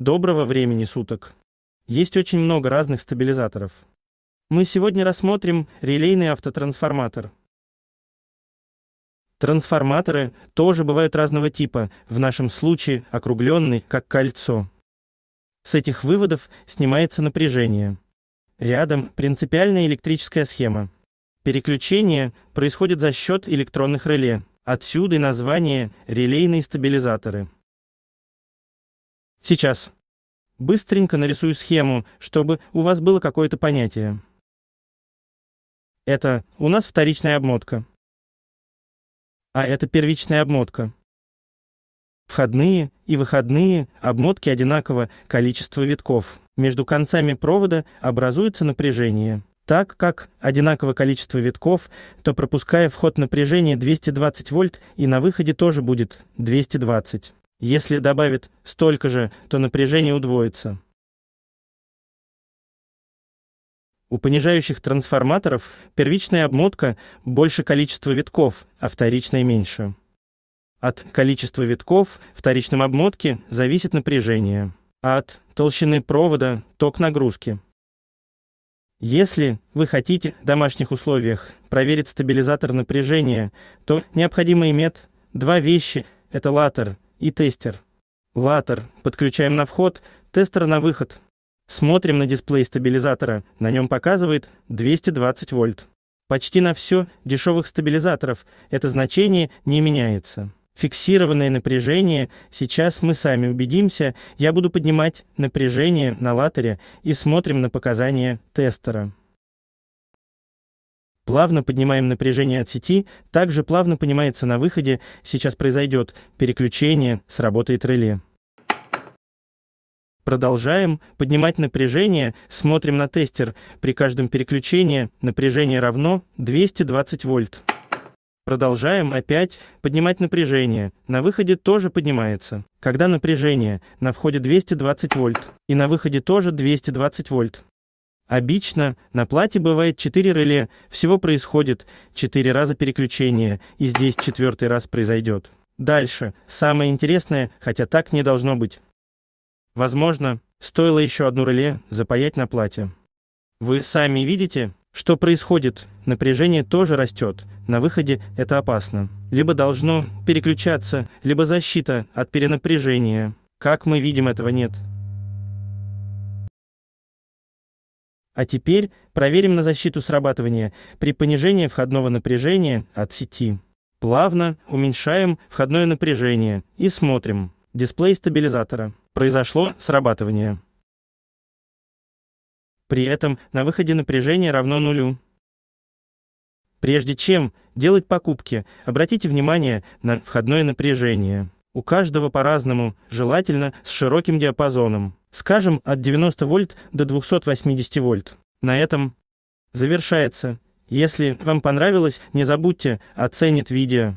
Доброго времени суток. Есть очень много разных стабилизаторов. Мы сегодня рассмотрим релейный автотрансформатор. Трансформаторы тоже бывают разного типа, в нашем случае округленный, как кольцо. С этих выводов снимается напряжение. Рядом принципиальная электрическая схема. Переключение происходит за счет электронных реле. Отсюда и название «релейные стабилизаторы». Сейчас. Быстренько нарисую схему, чтобы у вас было какое-то понятие. Это у нас вторичная обмотка. А это первичная обмотка. Входные и выходные обмотки одинаково количество витков. Между концами провода образуется напряжение. Так как одинаково количество витков, то пропуская вход напряжение 220 вольт и на выходе тоже будет 220. Если добавит столько же, то напряжение удвоится. У понижающих трансформаторов первичная обмотка больше количества витков, а вторичная меньше. От количества витков вторичной обмотки зависит напряжение, а от толщины провода – ток нагрузки. Если вы хотите в домашних условиях проверить стабилизатор напряжения, то необходимо иметь два вещи – это латер – и тестер. Латер. Подключаем на вход, тестер на выход. Смотрим на дисплей стабилизатора. На нем показывает 220 вольт. Почти на все дешевых стабилизаторов это значение не меняется. Фиксированное напряжение, сейчас мы сами убедимся, я буду поднимать напряжение на латере и смотрим на показания тестера. Плавно поднимаем напряжение от сети, также плавно понимается на выходе, сейчас произойдет переключение, сработает реле. Продолжаем поднимать напряжение, смотрим на тестер. При каждом переключении напряжение равно 220 вольт. Продолжаем опять поднимать напряжение. На выходе тоже поднимается. Когда напряжение на входе 220 вольт и на выходе тоже 220 вольт. Обычно на плате бывает четыре реле, всего происходит четыре раза переключение, и здесь четвертый раз произойдет. Дальше, самое интересное, хотя так не должно быть. Возможно, стоило еще одну реле запаять на плате. Вы сами видите, что происходит, напряжение тоже растет, на выходе это опасно. Либо должно переключаться, либо защита от перенапряжения. Как мы видим, этого нет. А теперь проверим на защиту срабатывания при понижении входного напряжения от сети. Плавно уменьшаем входное напряжение и смотрим. Дисплей стабилизатора. Произошло срабатывание. При этом на выходе напряжение равно нулю. Прежде чем делать покупки, обратите внимание на входное напряжение. У каждого по-разному, желательно с широким диапазоном, скажем, от 90 вольт до 280 вольт. На этом завершается. Если вам понравилось, не забудьте оценить видео.